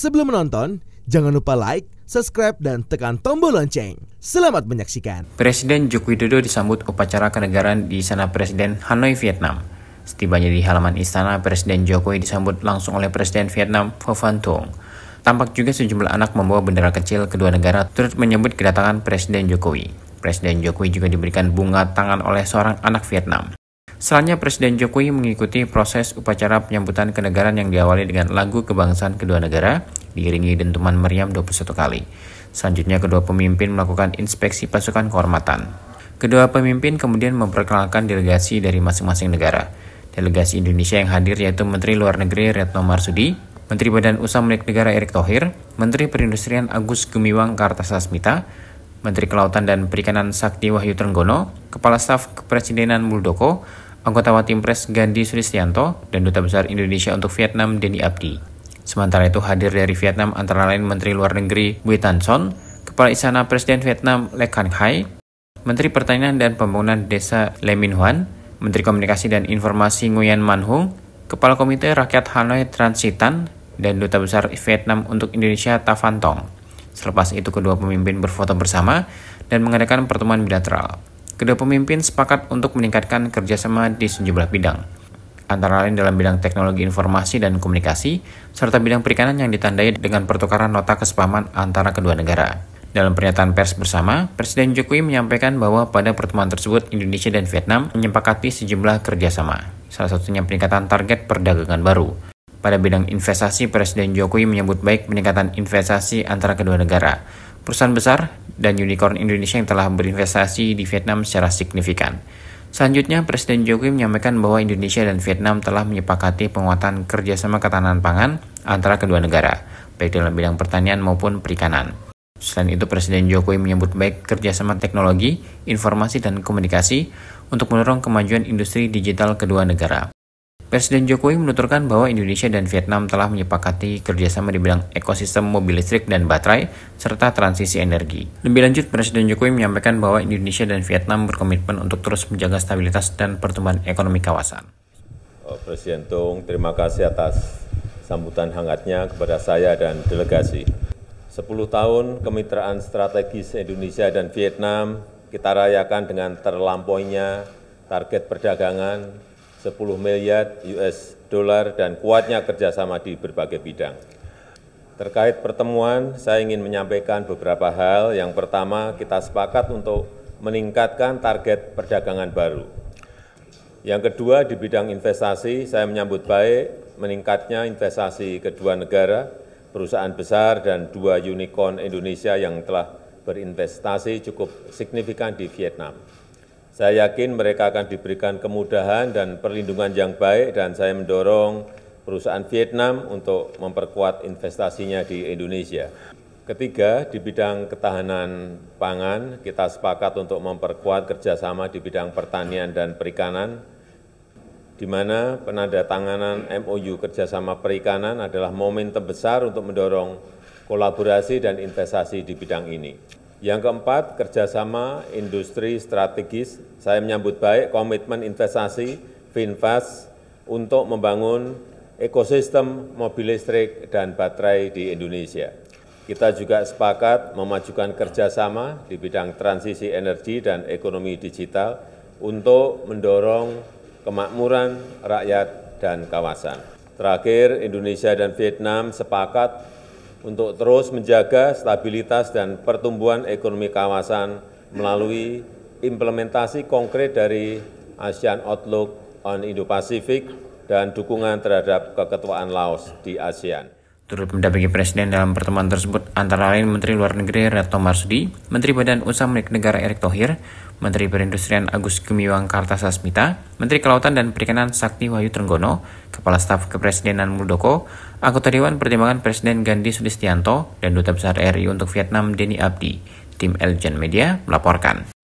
Sebelum menonton, jangan lupa like, subscribe, dan tekan tombol lonceng. Selamat menyaksikan. Presiden Joko Widodo disambut upacara kenegaraan di sana Presiden Hanoi, Vietnam. Setibanya di halaman istana, Presiden Jokowi disambut langsung oleh Presiden Vietnam Pho Van Thong. Tampak juga sejumlah anak membawa bendera kecil kedua negara turut menyambut kedatangan Presiden Jokowi. Presiden Jokowi juga diberikan bunga tangan oleh seorang anak Vietnam. Selanjutnya Presiden Jokowi mengikuti proses upacara penyambutan kenegaraan yang diawali dengan lagu kebangsaan kedua negara diiringi dentuman meriam 21 kali. Selanjutnya kedua pemimpin melakukan inspeksi pasukan kehormatan. Kedua pemimpin kemudian memperkenalkan delegasi dari masing-masing negara. Delegasi Indonesia yang hadir yaitu Menteri Luar Negeri Retno Marsudi, Menteri Badan Usaha Milik Negara Erick Thohir, Menteri Perindustrian Agus Gumiwang Kartasasmita, Menteri Kelautan dan Perikanan Sakti Wahyu Trenggono, Kepala Staf Kepresidenan Muldoko, anggota Watim Pres Gandhi Sulistianto, dan Duta Besar Indonesia untuk Vietnam Denny Abdi. Sementara itu hadir dari Vietnam antara lain Menteri Luar Negeri Bui Tan Son, Kepala Istana Presiden Vietnam Le Khan Khai, Menteri Pertanian dan Pembangunan Desa Le Minh Huan, Menteri Komunikasi dan Informasi Nguyen Man Hung, Kepala Komite Rakyat Hanoi Transitan, dan Duta Besar Vietnam untuk Indonesia Tavantong. Tong. Selepas itu kedua pemimpin berfoto bersama dan mengadakan pertemuan bilateral. Kedua pemimpin sepakat untuk meningkatkan kerjasama di sejumlah bidang, antara lain dalam bidang teknologi informasi dan komunikasi, serta bidang perikanan yang ditandai dengan pertukaran nota kesepahaman antara kedua negara. Dalam pernyataan pers bersama, Presiden Jokowi menyampaikan bahwa pada pertemuan tersebut Indonesia dan Vietnam menyepakati sejumlah kerjasama, salah satunya peningkatan target perdagangan baru. Pada bidang investasi, Presiden Jokowi menyebut baik peningkatan investasi antara kedua negara, perusahaan besar dan unicorn Indonesia yang telah berinvestasi di Vietnam secara signifikan. Selanjutnya, Presiden Jokowi menyampaikan bahwa Indonesia dan Vietnam telah menyepakati penguatan kerjasama ketahanan pangan antara kedua negara, baik dalam bidang pertanian maupun perikanan. Selain itu, Presiden Jokowi menyebut baik kerjasama teknologi, informasi, dan komunikasi untuk mendorong kemajuan industri digital kedua negara. Presiden Jokowi menuturkan bahwa Indonesia dan Vietnam telah menyepakati kerjasama di bidang ekosistem mobil listrik dan baterai, serta transisi energi. Lebih lanjut, Presiden Jokowi menyampaikan bahwa Indonesia dan Vietnam berkomitmen untuk terus menjaga stabilitas dan pertumbuhan ekonomi kawasan. Oh, Presiden Tung, terima kasih atas sambutan hangatnya kepada saya dan delegasi. 10 tahun kemitraan strategis Indonesia dan Vietnam kita rayakan dengan terlampauinya target perdagangan 10 miliar US dollar dan kuatnya kerjasama di berbagai bidang. Terkait pertemuan, saya ingin menyampaikan beberapa hal. Yang pertama, kita sepakat untuk meningkatkan target perdagangan baru. Yang kedua, di bidang investasi, saya menyambut baik meningkatnya investasi kedua negara, perusahaan besar dan dua unicorn Indonesia yang telah berinvestasi cukup signifikan di Vietnam. Saya yakin mereka akan diberikan kemudahan dan perlindungan yang baik dan saya mendorong perusahaan Vietnam untuk memperkuat investasinya di Indonesia. Ketiga, di bidang ketahanan pangan, kita sepakat untuk memperkuat kerjasama di bidang pertanian dan perikanan, di mana penanda tanganan MOU kerjasama perikanan adalah momentum besar untuk mendorong kolaborasi dan investasi di bidang ini. Yang keempat, kerjasama industri strategis. Saya menyambut baik komitmen investasi VinFast untuk membangun ekosistem mobil listrik dan baterai di Indonesia. Kita juga sepakat memajukan kerjasama di bidang transisi energi dan ekonomi digital untuk mendorong kemakmuran rakyat dan kawasan. Terakhir, Indonesia dan Vietnam sepakat untuk terus menjaga stabilitas dan pertumbuhan ekonomi kawasan melalui implementasi konkret dari ASEAN Outlook on Indo-Pacific dan dukungan terhadap keketuaan Laos di ASEAN. Turut mendampingi Presiden dalam pertemuan tersebut antara lain Menteri Luar Negeri Retno Marsudi, Menteri Badan Usaha Milik Negara Erick Thohir, Menteri Perindustrian Agus Gumiwang Kartasasmita, Menteri Kelautan dan Perikanan Sakti Wahyu Trenggono, Kepala Staf Kepresidenan Muldoko, Anggota Dewan Pertimbangan Presiden Gandhi Sudistianto, dan Duta Besar RI untuk Vietnam Denny Abdi. Tim Elgen Media melaporkan.